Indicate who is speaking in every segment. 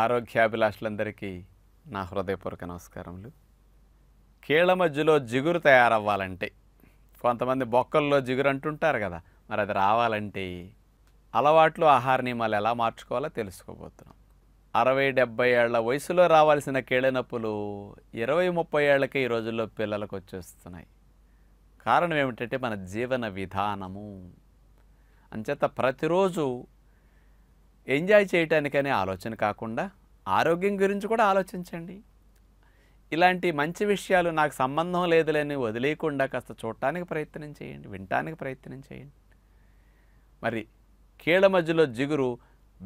Speaker 1: ఆరోగ్యాభిలాషులందరికీ నా హృదయపూర్వక నమస్కారములు కీళ్ళ మధ్యలో జిగురు తయారవ్వాలంటే కొంతమంది బొక్కల్లో జిగురు అంటుంటారు కదా మరి అది రావాలంటే అలవాట్లు ఆహార నియమాలు ఎలా మార్చుకోవాలో తెలుసుకోబోతున్నాం అరవై డెబ్బై ఏళ్ల వయసులో రావాల్సిన కీళ్ళనొప్పులు ఇరవై ముప్పై ఏళ్ళకే ఈ రోజుల్లో పిల్లలకు వచ్చేస్తున్నాయి కారణం ఏమిటంటే మన జీవన విధానము అంచేత ప్రతిరోజు ఎంజాయ్ చేయటానికనే ఆలోచన కాకుండా ఆరోగ్యం గురించి కూడా ఆలోచించండి ఇలాంటి మంచి విషయాలు నాకు సంబంధం లేదులేని వదిలేయకుండా కాస్త చూడటానికి ప్రయత్నం చేయండి వినటానికి ప్రయత్నం చేయండి మరి కీళ్ళ మధ్యలో జిగురు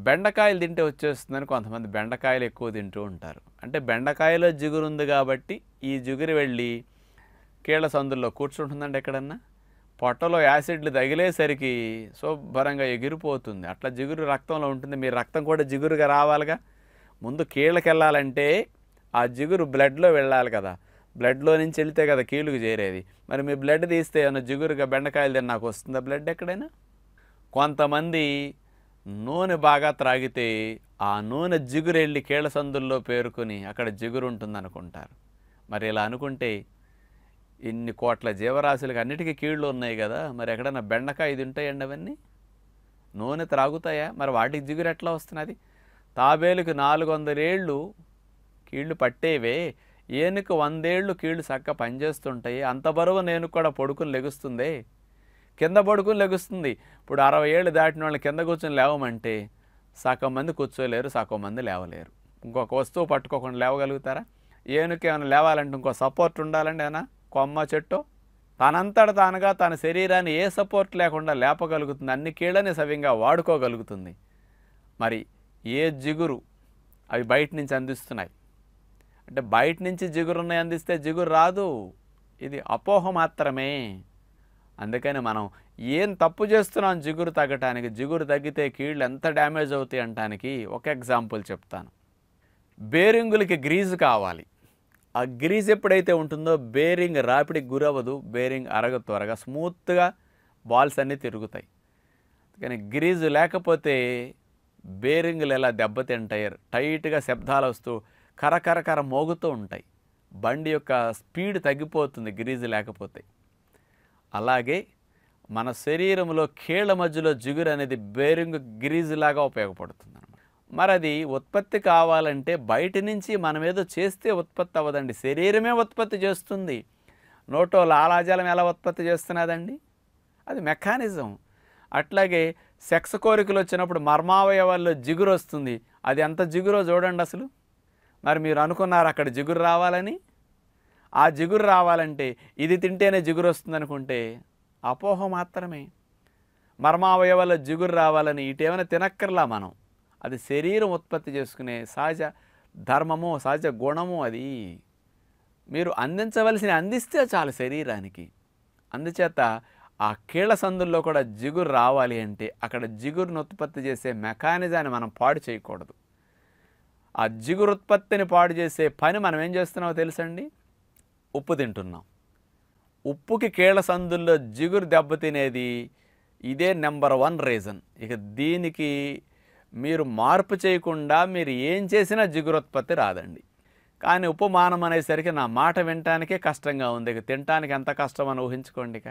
Speaker 1: బెండకాయలు తింటే వచ్చేస్తుందని కొంతమంది బెండకాయలు ఎక్కువ తింటూ ఉంటారు అంటే బెండకాయలో జిగురు ఉంది కాబట్టి ఈ జిగురు వెళ్ళి కీళ్ళ సందుల్లో కూర్చుంటుందండి ఎక్కడన్నా పొట్టలో యాసిడ్లు తగిలేసరికి శుభ్రంగా ఎగిరిపోతుంది అట్లా జిగురు రక్తంలో ఉంటుంది మీ రక్తం కూడా జిగురుగా రావాలిగా ముందు కీళ్ళకి వెళ్ళాలంటే ఆ జిగురు బ్లడ్లో వెళ్ళాలి కదా బ్లడ్లో నుంచి వెళితే కదా కీళ్ళకు చేరేది మరి మీ బ్లడ్ తీస్తే ఏమైనా జిగురుగా బెండకాయలు తిని నాకు వస్తుందా బ్లడ్ ఎక్కడైనా కొంతమంది నూనె బాగా త్రాగితే ఆ నూనె జిగురు వెళ్ళి కీళ్ళ సందుల్లో పేరుకొని అక్కడ జిగురు ఉంటుంది అనుకుంటారు మరి ఇలా అనుకుంటే ఇన్ని కోట్ల జీవరాశులకు అన్నిటికీ కీళ్ళు ఉన్నాయి కదా మరి ఎక్కడైనా బెండకాయ తింటాయండి అవన్నీ నూనె త్రాగుతాయా మరి వాటికి జిగురు ఎట్లా వస్తున్నది తాబేలుకు నాలుగు వందలేళ్ళు కీళ్ళు పట్టేవే ఏనుకు వందేళ్ళు కీళ్ళు చక్క పనిచేస్తుంటాయి అంత బరువు నేను కూడా పడుకుని లెగుస్తుందే కింద పడుకుని లెగుస్తుంది ఇప్పుడు అరవై ఏళ్ళు దాటిన వాళ్ళు కింద కూర్చొని లేవమంటే సగం మంది కూర్చోలేరు సగం మంది లేవలేరు ఇంకొక వస్తువు పట్టుకోకుండా లేవగలుగుతారా ఏనుకేమైనా లేవాలంటే ఇంకో సపోర్ట్ ఉండాలండి ఏమైనా కొమ్మ చెట్టు తనంతట తానుగా తన శరీరాన్ని ఏ సపోర్ట్ లేకుండా లేపగలుగుతుంది అన్ని కీళ్ళని సవ్యంగా వాడుకోగలుగుతుంది మరి ఏ జిగురు అవి బయట నుంచి అందిస్తున్నాయి అంటే బయట నుంచి జిగురున్నాయి అందిస్తే జిగురు రాదు ఇది అపోహ మాత్రమే అందుకని మనం ఏం తప్పు చేస్తున్నాం జిగురు తగ్గటానికి జిగురు తగ్గితే కీళ్ళు ఎంత డ్యామేజ్ అవుతాయి అంటానికి ఒక ఎగ్జాంపుల్ చెప్తాను బేరింగులకి గ్రీజు కావాలి ఆ గ్రీజ్ ఎప్పుడైతే ఉంటుందో బేరింగ్ రాపిడికి గురవ్వదు బేరింగ్ అరగ త్వరగా స్మూత్గా బాల్స్ అన్నీ తిరుగుతాయి కానీ గ్రీజ్ లేకపోతే బేరింగ్లు ఎలా దెబ్బతింటాయి టైట్గా శబ్దాలు వస్తూ కరకరకర మోగుతూ ఉంటాయి బండి యొక్క స్పీడ్ తగ్గిపోతుంది గ్రీజ్ లేకపోతే అలాగే మన శరీరంలో కీళ్ళ మధ్యలో జిగురు అనేది బేరింగ్ గ్రీజ్ లాగా ఉపయోగపడుతుంది మరి అది ఉత్పత్తి కావాలంటే బయట నుంచి మనమేదో చేస్తే ఉత్పత్తి అవ్వదండి శరీరమే ఉత్పత్తి చేస్తుంది నోటో లాలాజలం ఎలా ఉత్పత్తి చేస్తున్నదండి అది మెకానిజం అట్లాగే సెక్స్ కోరికలు వచ్చినప్పుడు మర్మావయవాల్లో జిగురు వస్తుంది అది ఎంత జిగురో చూడండి అసలు మరి మీరు అనుకున్నారు అక్కడ జిగురు రావాలని ఆ జిగురు రావాలంటే ఇది తింటేనే జిగురు వస్తుంది అనుకుంటే అపోహ మాత్రమే మర్మావయవాల్లో జిగురు రావాలని ఇటేమైనా తినక్కర్లా మనం అది శరీరం ఉత్పత్తి చేసుకునే సహజ ధర్మము సహజ గుణము అది మీరు అందించవలసిన అందిస్తే చాలు శరీరానికి అందుచేత ఆ కీళ్ళ సందుల్లో కూడా జిగురు రావాలి అంటే అక్కడ జిగురును ఉత్పత్తి చేసే మెకానిజాన్ని మనం పాడు చేయకూడదు ఆ జిగురు ఉత్పత్తిని పాడు చేసే పని మనం ఏం చేస్తున్నామో తెలుసండి ఉప్పు తింటున్నాం ఉప్పుకి కీళ్ళ సందుల్లో జిగురు దెబ్బతినేది ఇదే నెంబర్ వన్ రీజన్ ఇక దీనికి మీరు మార్పు చేయకుండా మీరు ఏం చేసినా జిగురుత్పత్తి రాదండి కానీ ఉపమానం అనేసరికి నా మాట వినటానికే కష్టంగా ఉంది ఇక తినటానికి ఎంత కష్టం అని ఊహించుకోండి ఇక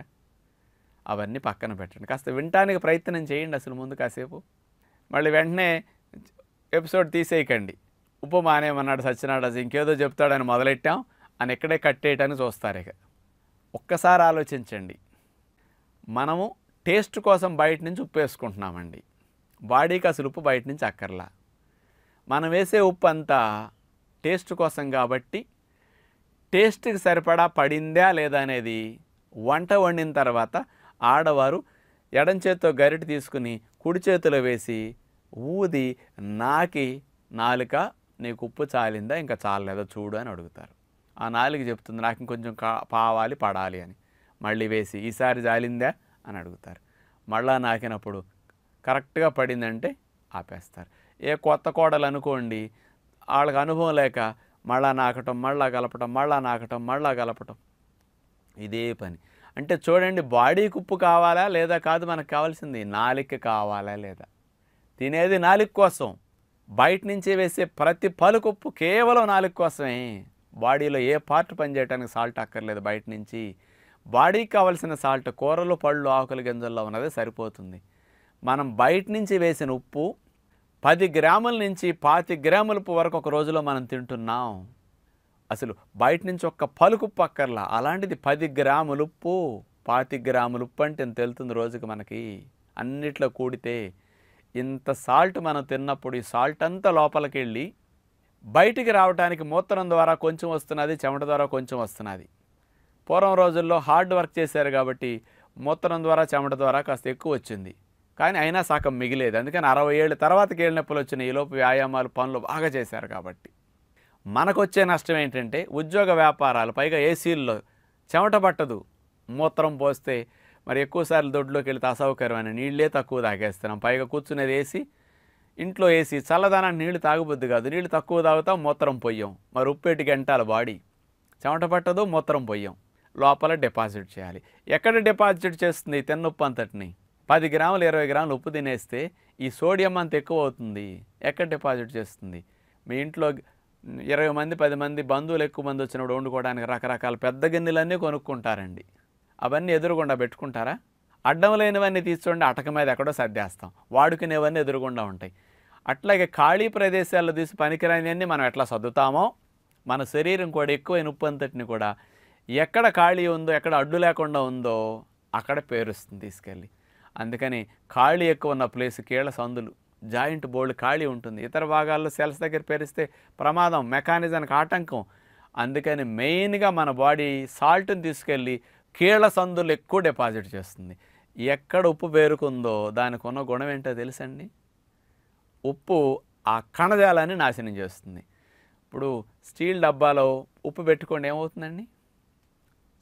Speaker 1: అవన్నీ పక్కన పెట్టండి కాస్త వినటానికి ప్రయత్నం చేయండి అసలు ముందు కాసేపు మళ్ళీ వెంటనే ఎపిసోడ్ తీసేయకండి ఉపమానేమన్నాడు రాజు ఇంకేదో చెప్తాడని మొదలెట్టాం అని ఎక్కడే కట్టేయటానికి చూస్తారు ఇక ఒక్కసారి ఆలోచించండి మనము టేస్ట్ కోసం బయట నుంచి ఉప్పు వేసుకుంటున్నామండి బాడీకి అసలు ఉప్పు బయట నుంచి అక్కర్లా మనం వేసే ఉప్పు అంతా టేస్ట్ కోసం కాబట్టి టేస్ట్కి సరిపడా పడిందా లేదా అనేది వంట వండిన తర్వాత ఆడవారు ఎడం చేత్తో గరిటె తీసుకుని కుడి చేతిలో వేసి ఊది నాకి నాలుక నీకు ఉప్పు చాలిందా ఇంకా చాలలేదా చూడు అని అడుగుతారు ఆ నాలుక చెప్తుంది నాకు ఇంకొంచెం పావాలి పడాలి అని మళ్ళీ వేసి ఈసారి జాలిందా అని అడుగుతారు మళ్ళా నాకినప్పుడు కరెక్ట్గా పడిందంటే ఆపేస్తారు ఏ కొత్త కోడలు అనుకోండి వాళ్ళకి అనుభవం లేక మళ్ళా నాకటం మళ్ళా కలపటం మళ్ళా నాకటం మళ్ళా కలపటం ఇదే పని అంటే చూడండి బాడీ కుప్పు కావాలా లేదా కాదు మనకు కావాల్సింది నాలిక కావాలా లేదా తినేది నాలిక కోసం బయట నుంచి వేసే ప్రతి పలుకుప్పు కేవలం నాలుక కోసమే బాడీలో ఏ పార్ట్ పనిచేయడానికి సాల్ట్ అక్కర్లేదు బయట నుంచి బాడీకి కావలసిన సాల్ట్ కూరలు పళ్ళు ఆకులు గింజల్లో ఉన్నదే సరిపోతుంది మనం బయట నుంచి వేసిన ఉప్పు పది గ్రాముల నుంచి పాతి గ్రాముల ఉప్పు వరకు ఒక రోజులో మనం తింటున్నాం అసలు బయట నుంచి ఒక్క పలుకు పక్కర్లా అలాంటిది పది గ్రాములు ఉప్పు పాతి గ్రాములు ఉప్పు అంటే ఎంత రోజుకి మనకి అన్నిట్లో కూడితే ఇంత సాల్ట్ మనం తిన్నప్పుడు ఈ సాల్ట్ అంతా లోపలికి వెళ్ళి బయటికి రావడానికి మూత్రం ద్వారా కొంచెం వస్తున్నది చెమట ద్వారా కొంచెం వస్తున్నది పూర్వం రోజుల్లో హార్డ్ వర్క్ చేశారు కాబట్టి మూత్రం ద్వారా చెమట ద్వారా కాస్త ఎక్కువ వచ్చింది కానీ అయినా సగం మిగిలేదు అందుకని అరవై ఏళ్ళ తర్వాత కీళ్ళ నొప్పులు వచ్చిన ఈలోపు వ్యాయామాలు పనులు బాగా చేశారు కాబట్టి మనకొచ్చే నష్టం ఏంటంటే ఉద్యోగ వ్యాపారాలు పైగా ఏసీల్లో చెమట పట్టదు మూత్రం పోస్తే మరి ఎక్కువసార్లు దొడ్లోకి వెళితే అసౌకర్యమైన నీళ్ళే తక్కువ తాగేస్తున్నాం పైగా కూర్చునేది వేసి ఇంట్లో ఏసీ చల్లదనాన్ని నీళ్లు తాగబుద్ది కాదు నీళ్లు తక్కువ తాగుతాం మూత్రం పొయ్యం మరి ఉప్పేటి గంటల బాడీ చెమట పట్టదు మూత్రం పొయ్యం లోపల డిపాజిట్ చేయాలి ఎక్కడ డిపాజిట్ చేస్తుంది తెన్నొప్పి అంతటిని పది గ్రాములు ఇరవై గ్రాములు ఉప్పు తినేస్తే ఈ సోడియం అంత ఎక్కువ అవుతుంది ఎక్కడ డిపాజిట్ చేస్తుంది మీ ఇంట్లో ఇరవై మంది పది మంది బంధువులు ఎక్కువ మంది వచ్చినప్పుడు వండుకోవడానికి రకరకాల పెద్ద గిన్నెలన్నీ కొనుక్కుంటారండి అవన్నీ ఎదురుగుండా పెట్టుకుంటారా అడ్డం లేనివన్నీ తీసుకోండి అటక మీద ఎక్కడో సర్దేస్తాం వాడుకునేవన్నీ ఎదురుగుండా ఉంటాయి అట్లాగే ఖాళీ ప్రదేశాల్లో తీసి పనికిరానివన్నీ మనం ఎట్లా సర్దుతామో మన శరీరం కూడా ఎక్కువ నొప్పి అంతటిని కూడా ఎక్కడ ఖాళీ ఉందో ఎక్కడ అడ్డు లేకుండా ఉందో అక్కడ పేరుస్తుంది తీసుకెళ్ళి అందుకని ఖాళీ ఎక్కువ ఉన్న ప్లేస్ కీళ్ళ సందులు జాయింట్ బోల్డ్ ఖాళీ ఉంటుంది ఇతర భాగాల్లో సెల్స్ దగ్గర పేరిస్తే ప్రమాదం మెకానిజానికి ఆటంకం అందుకని మెయిన్గా మన బాడీ సాల్ట్ని తీసుకెళ్ళి కీళ్ళ సందులు ఎక్కువ డిపాజిట్ చేస్తుంది ఎక్కడ ఉప్పు పేరుకుందో దానికి ఉన్న గుణం ఏంటో తెలుసండి ఉప్పు ఆ కణజాలాన్ని నాశనం చేస్తుంది ఇప్పుడు స్టీల్ డబ్బాలో ఉప్పు పెట్టుకోండి ఏమవుతుందండి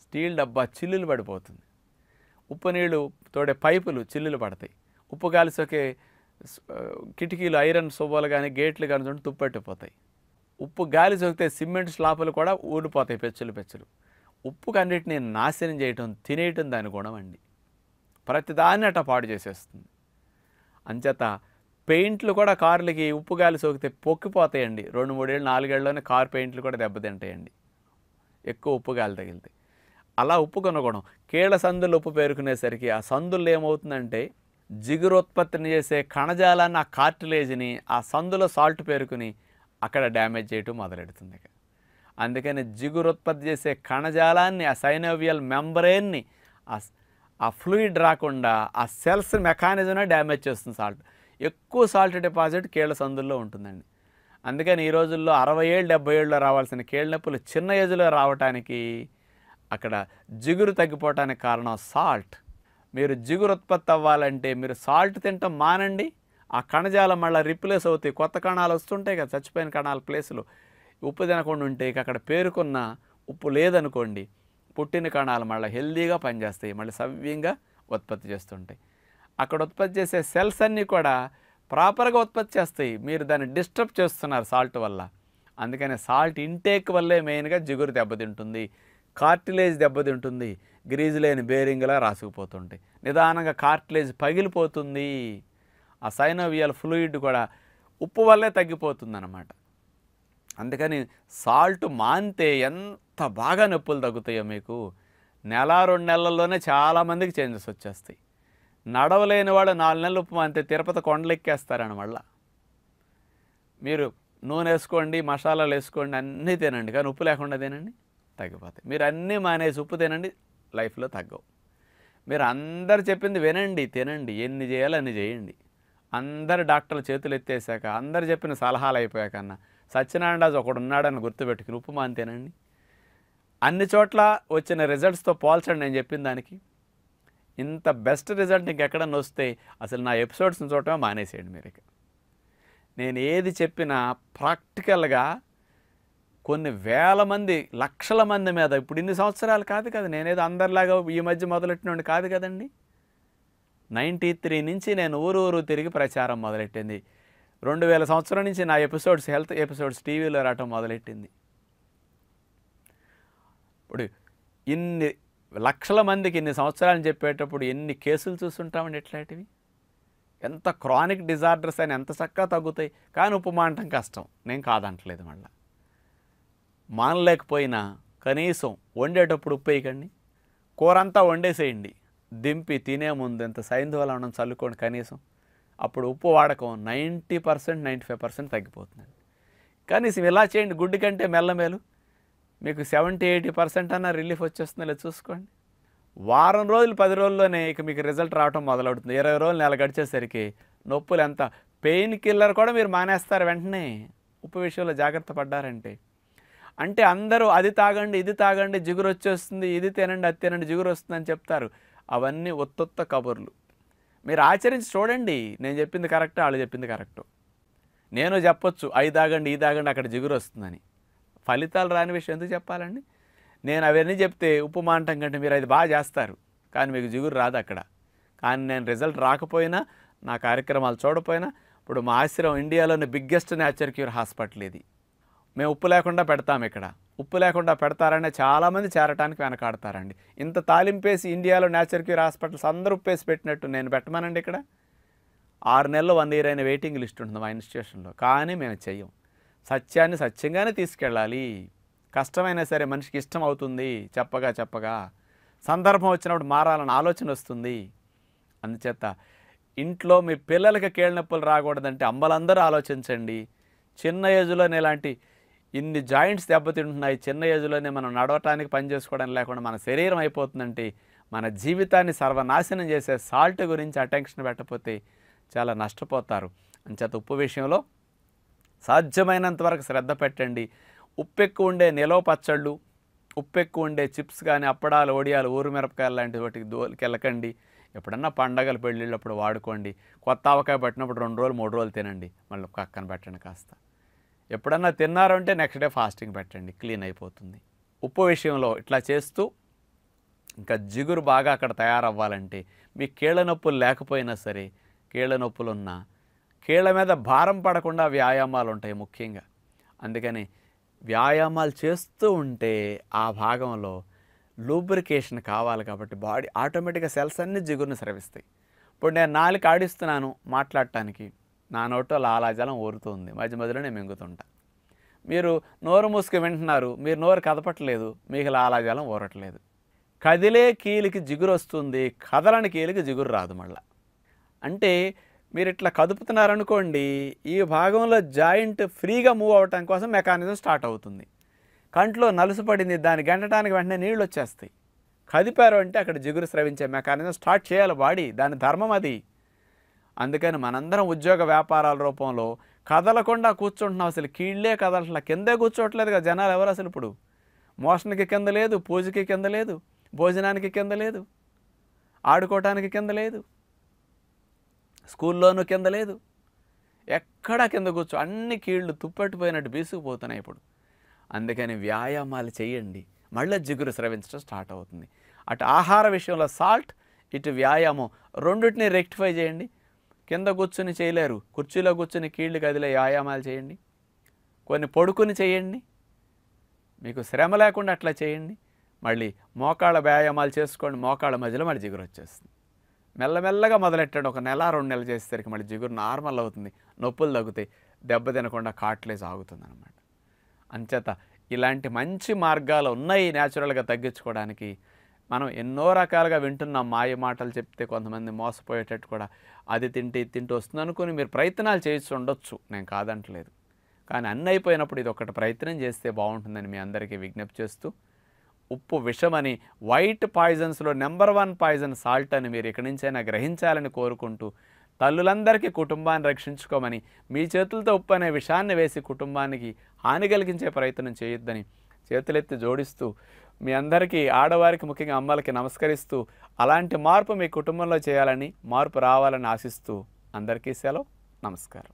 Speaker 1: స్టీల్ డబ్బా చిల్లులు పడిపోతుంది ఉప్పు నీళ్ళు తోడే పైపులు చిల్లులు పడతాయి ఉప్పు కాల్సొకే కిటికీలు ఐరన్ సువ్వలు కానీ గేట్లు కానీ చూడండి తుప్పెట్టిపోతాయి ఉప్పు గాలి సోకితే సిమెంట్ స్లాపులు కూడా ఊడిపోతాయి పెచ్చులు పెచ్చులు ఉప్పు కన్నిటిని నాశనం చేయటం తినేయటం దాని గుణం అండి ప్రతిదాన్ని అట్టా పాడు చేసేస్తుంది అంచేత పెయింట్లు కూడా కార్లకి ఉప్పు గాలి సోకితే పొక్కిపోతాయండి రెండు మూడేళ్ళు నాలుగేళ్ళలోనే కార్ పెయింట్లు కూడా దెబ్బతింటాయండి ఎక్కువ ఉప్పు గాలి తగిలితే అలా ఉప్పు కొనుగోడం కీళ్ళ సందులు ఉప్పు పేరుకునేసరికి ఆ సందుల్లో ఏమవుతుందంటే జిగురుత్పత్తిని చేసే కణజాలాన్ని ఆ కార్టిలేజ్ని ఆ సందులో సాల్ట్ పేరుకుని అక్కడ డ్యామేజ్ చేయటం మొదలెడుతుంది అందుకని జిగురుత్పత్తి చేసే కణజాలాన్ని ఆ సైనోవియల్ మెంబరేన్ని ఆ ఫ్లూయిడ్ రాకుండా ఆ సెల్స్ మెకానిజమే డ్యామేజ్ చేస్తుంది సాల్ట్ ఎక్కువ సాల్ట్ డిపాజిట్ కీళ్ళ సందుల్లో ఉంటుందండి అందుకని ఈ రోజుల్లో అరవై ఏళ్ళు డెబ్బై ఏళ్ళలో రావాల్సిన కీళ్ళ నొప్పులు చిన్న ఏజ్లో రావటానికి అక్కడ జిగురు తగ్గిపోవటానికి కారణం సాల్ట్ మీరు జిగురు ఉత్పత్తి అవ్వాలంటే మీరు సాల్ట్ తింటాం మానండి ఆ కణజాలం మళ్ళీ రిప్లేస్ అవుతాయి కొత్త కణాలు వస్తుంటాయి కదా చచ్చిపోయిన కణాల ప్లేసులు ఉప్పు తినకుండా ఉంటే అక్కడ పేరుకున్న ఉప్పు లేదనుకోండి పుట్టిన కణాలు మళ్ళీ హెల్దీగా పనిచేస్తాయి మళ్ళీ సవ్యంగా ఉత్పత్తి చేస్తుంటాయి అక్కడ ఉత్పత్తి చేసే సెల్స్ అన్నీ కూడా ప్రాపర్గా ఉత్పత్తి చేస్తాయి మీరు దాన్ని డిస్టర్బ్ చేస్తున్నారు సాల్ట్ వల్ల అందుకని సాల్ట్ ఇంటేక్ వల్లే మెయిన్గా జిగురు దెబ్బతింటుంది కార్టిలేజ్ దెబ్బతింటుంది గ్రీజు లేని బేరింగ్లా రాసుకుపోతుంటాయి నిదానంగా కార్టిలేజ్ పగిలిపోతుంది ఆ సైనోవియల్ ఫ్లూయిడ్ కూడా ఉప్పు వల్లే అన్నమాట అందుకని సాల్ట్ మాంతే ఎంత బాగా నొప్పులు తగ్గుతాయో మీకు నెల రెండు నెలల్లోనే చాలామందికి చేంజెస్ వచ్చేస్తాయి నడవలేని వాళ్ళు నాలుగు నెలలు ఉప్పు మాంతే తిరుపతి కొండలెక్కేస్తారని మళ్ళా మీరు నూనె వేసుకోండి మసాలాలు వేసుకోండి అన్నీ తినండి కానీ ఉప్పు లేకుండా తినండి తగ్గిపోతాయి మీరు అన్నీ మానేసి ఉప్పు తినండి లైఫ్లో తగ్గవు మీరు అందరు చెప్పింది వినండి తినండి ఎన్ని చేయాలి అన్ని చేయండి అందరు డాక్టర్లు చేతులు ఎత్తేసాక అందరు చెప్పిన సలహాలు అయిపోయాక అన్న సత్యనారాయణరాజు ఒకడు ఉన్నాడని గుర్తుపెట్టుకుని ఉప్పు మాని తినండి అన్ని చోట్ల వచ్చిన రిజల్ట్స్తో పోల్చండి నేను చెప్పిన దానికి ఇంత బెస్ట్ రిజల్ట్ ఇంకెక్కడన్నా వస్తే అసలు నా ఎపిసోడ్స్ని చూడటమే మానేసేయండి మీరు ఇక నేను ఏది చెప్పినా ప్రాక్టికల్గా కొన్ని వేల మంది లక్షల మంది మీద ఇప్పుడు ఇన్ని సంవత్సరాలు కాదు కదా నేనేదో అందరిలాగా ఈ మధ్య మొదలెట్టినోండి కాదు కదండి నైంటీ త్రీ నుంచి నేను ఊరు ఊరు తిరిగి ప్రచారం మొదలెట్టింది రెండు వేల సంవత్సరం నుంచి నా ఎపిసోడ్స్ హెల్త్ ఎపిసోడ్స్ టీవీలో రావటం మొదలెట్టింది ఇప్పుడు ఇన్ని లక్షల మందికి ఇన్ని సంవత్సరాలు చెప్పేటప్పుడు ఎన్ని కేసులు చూస్తుంటామండి ఎట్లాంటివి ఎంత క్రానిక్ డిజార్డర్స్ అని ఎంత చక్కగా తగ్గుతాయి కానీ ఉప్పు మానటం కష్టం నేను కాదంటలేదు మళ్ళీ మానలేకపోయినా కనీసం వండేటప్పుడు ఉప్పు వేయకండి కూరంతా వండేసేయండి దింపి తినే ముందు ఎంత సైంధువలనం చల్లుకోండి కనీసం అప్పుడు ఉప్పు వాడకం ninety percent ninety five percent తగ్గిపోతుందండి కనీసం ఇలా చేయండి గుడ్డు కంటే మెల్లమేలు మీకు సెవెంటీ ఎయిటీ పర్సెంట్ అన్న రిలీఫ్ వచ్చేస్తుందో లేదు చూసుకోండి వారం రోజులు పది రోజుల్లోనే ఇక మీకు రిజల్ట్ రావడం మొదలవుతుంది ఇరవై రోజులు నెల గడిచేసరికి నొప్పులు ఎంత పెయిన్ కిల్లర్ కూడా మీరు మానేస్తారు వెంటనే ఉప్పు విషయంలో జాగ్రత్త పడ్డారంటే అంటే అందరూ అది తాగండి ఇది తాగండి జిగురు వచ్చేస్తుంది ఇది తినండి అది తినండి జిగురు వస్తుంది అని చెప్తారు అవన్నీ ఒత్తొత్త కబుర్లు మీరు ఆచరించి చూడండి నేను చెప్పింది కరెక్ట్ వాళ్ళు చెప్పింది కరెక్ట్ నేను చెప్పొచ్చు అవి తాగండి ఈ తాగండి అక్కడ జిగురు వస్తుందని ఫలితాలు రాని విషయం ఎందుకు చెప్పాలండి నేను అవన్నీ చెప్తే ఉపమాంటం కంటే మీరు అది బాగా చేస్తారు కానీ మీకు జిగురు రాదు అక్కడ కానీ నేను రిజల్ట్ రాకపోయినా నా కార్యక్రమాలు చూడపోయినా ఇప్పుడు మా ఆశ్రమం ఇండియాలోని బిగ్గెస్ట్ న్యాచురల్ క్యూర్ హాస్పిటల్ ఇది మేము ఉప్పు లేకుండా పెడతాం ఇక్కడ ఉప్పు లేకుండా పెడతారనే చాలామంది చేరటానికి వెనకాడతారండి ఇంత తాలింపేసి ఇండియాలో న్యాచురల్ క్యూర్ హాస్పిటల్స్ అందరూ ఉప్పేసి పెట్టినట్టు నేను పెట్టమానండి ఇక్కడ ఆరు నెలలు వన్ ఇయర్ అయిన వెయిటింగ్ లిస్ట్ ఉంటుంది మా ఇన్స్టిట్యూషన్లో కానీ మేము చెయ్యం సత్యాన్ని సత్యంగానే తీసుకెళ్ళాలి కష్టమైనా సరే మనిషికి ఇష్టం అవుతుంది చెప్పగా చెప్పగా సందర్భం వచ్చినప్పుడు మారాలని ఆలోచన వస్తుంది అందుచేత ఇంట్లో మీ పిల్లలకి కీళ్ళ నొప్పులు రాకూడదంటే అమ్మలందరూ ఆలోచించండి చిన్న ఏజ్లోనే ఇలాంటి ఇన్ని జాయింట్స్ దెబ్బతింటున్నాయి చిన్న ఏజ్లోనే మనం నడవటానికి పని చేసుకోవడం లేకుండా మన శరీరం అయిపోతుందంటే మన జీవితాన్ని సర్వనాశనం చేసే సాల్ట్ గురించి అటెన్షన్ పెట్టకపోతే చాలా నష్టపోతారు అంచేత ఉప్పు విషయంలో సాధ్యమైనంత వరకు శ్రద్ధ పెట్టండి ఉప్పు ఎక్కువ ఉండే నిలవ పచ్చళ్ళు ఉప్పు ఎక్కువ ఉండే చిప్స్ కానీ అప్పడాలు ఒడియాలు మిరపకాయలు లాంటి వాటికి దోలికి వెళ్ళకండి ఎప్పుడన్నా పండగలు పెళ్ళిళ్ళప్పుడు వాడుకోండి కొత్త ఆవకాయ పెట్టినప్పుడు రెండు రోజులు మూడు రోజులు తినండి మళ్ళీ పక్కన పెట్టండి కాస్త ఎప్పుడన్నా తిన్నారు అంటే నెక్స్ట్ డే ఫాస్టింగ్ పెట్టండి క్లీన్ అయిపోతుంది ఉప్పు విషయంలో ఇట్లా చేస్తూ ఇంకా జిగురు బాగా అక్కడ తయారవ్వాలంటే మీ కీళ్ళ నొప్పులు లేకపోయినా సరే కీళ్ళ నొప్పులున్నా కీళ్ళ మీద భారం పడకుండా వ్యాయామాలు ఉంటాయి ముఖ్యంగా అందుకని వ్యాయామాలు చేస్తూ ఉంటే ఆ భాగంలో లూబ్రికేషన్ కావాలి కాబట్టి బాడీ ఆటోమేటిక్గా సెల్స్ అన్ని జిగురుని స్రవిస్తాయి ఇప్పుడు నేను నాలుగు ఆడిస్తున్నాను మాట్లాడటానికి నా నోట్లో లాలాజలం ఊరుతుంది మధ్య మధ్యలో నేను మింగుతుంటా మీరు నోరు మూసుకు వింటున్నారు మీరు నోరు కదపట్లేదు మీకు లాలాజలం ఊరట్లేదు కదిలే కీలికి జిగురు వస్తుంది కదలని కీలికి జిగురు రాదు మళ్ళా అంటే మీరు ఇట్లా కదుపుతున్నారనుకోండి ఈ భాగంలో జాయింట్ ఫ్రీగా మూవ్ అవటం కోసం మెకానిజం స్టార్ట్ అవుతుంది కంట్లో నలుసు పడింది దాన్ని గంటటానికి వెంటనే నీళ్ళు వచ్చేస్తాయి కదిపారు అంటే అక్కడ జిగురు స్రవించే మెకానిజం స్టార్ట్ చేయాలి బాడీ దాని ధర్మం అది అందుకని మనందరం ఉద్యోగ వ్యాపారాల రూపంలో కదలకుండా కూర్చుంటున్నాం అసలు కీళ్ళే కదలట్లా కిందే కదా జనాలు ఎవరు అసలు ఇప్పుడు మోషన్కి కింద లేదు పూజకి కింద లేదు భోజనానికి కింద లేదు ఆడుకోవటానికి కింద లేదు స్కూల్లోనూ కింద లేదు ఎక్కడా కింద కూర్చో అన్ని కీళ్ళు తుప్పెట్టిపోయినట్టు బీసుకుపోతున్నాయి ఇప్పుడు అందుకని వ్యాయామాలు చేయండి మళ్ళీ జిగురు స్రవించడం స్టార్ట్ అవుతుంది అటు ఆహార విషయంలో సాల్ట్ ఇటు వ్యాయామం రెండింటిని రెక్టిఫై చేయండి కింద కూర్చుని చేయలేరు కుర్చీలో కూర్చుని కీళ్ళు కదిలే వ్యాయామాలు చేయండి కొన్ని పడుకుని చేయండి మీకు శ్రమ లేకుండా అట్లా చేయండి మళ్ళీ మోకాళ్ళ వ్యాయామాలు చేసుకోండి మోకాళ్ళ మధ్యలో మళ్ళీ జిగురు వచ్చేస్తుంది మెల్లమెల్లగా మొదలెట్టండి ఒక నెల రెండు నెలలు చేసేసరికి మళ్ళీ జిగురు నార్మల్ అవుతుంది నొప్పులు తగ్గుతాయి దెబ్బ తినకుండా కాట్లే సాగుతుంది అనమాట అంచేత ఇలాంటి మంచి మార్గాలు ఉన్నాయి న్యాచురల్గా తగ్గించుకోవడానికి మనం ఎన్నో రకాలుగా వింటున్నాం మాయ మాటలు చెప్తే కొంతమంది మోసపోయేటట్టు కూడా అది తింటే ఇది తింటూ వస్తుంది అనుకుని మీరు ప్రయత్నాలు చేసి ఉండొచ్చు నేను కాదంటలేదు కానీ అన్న అయిపోయినప్పుడు ఇది ఒకటి ప్రయత్నం చేస్తే బాగుంటుందని మీ అందరికీ విజ్ఞప్తి చేస్తూ ఉప్పు విషమని వైట్ పాయిజన్స్లో నెంబర్ వన్ పాయిజన్ సాల్ట్ అని మీరు ఇక్కడి నుంచైనా గ్రహించాలని కోరుకుంటూ తల్లులందరికీ కుటుంబాన్ని రక్షించుకోమని మీ చేతులతో ఉప్పు అనే విషాన్ని వేసి కుటుంబానికి హాని కలిగించే ప్రయత్నం చేయొద్దని చేతులెత్తి జోడిస్తూ మీ అందరికీ ఆడవారికి ముఖ్యంగా అమ్మలకి నమస్కరిస్తూ అలాంటి మార్పు మీ కుటుంబంలో చేయాలని మార్పు రావాలని ఆశిస్తూ అందరికీ సెలవు నమస్కారం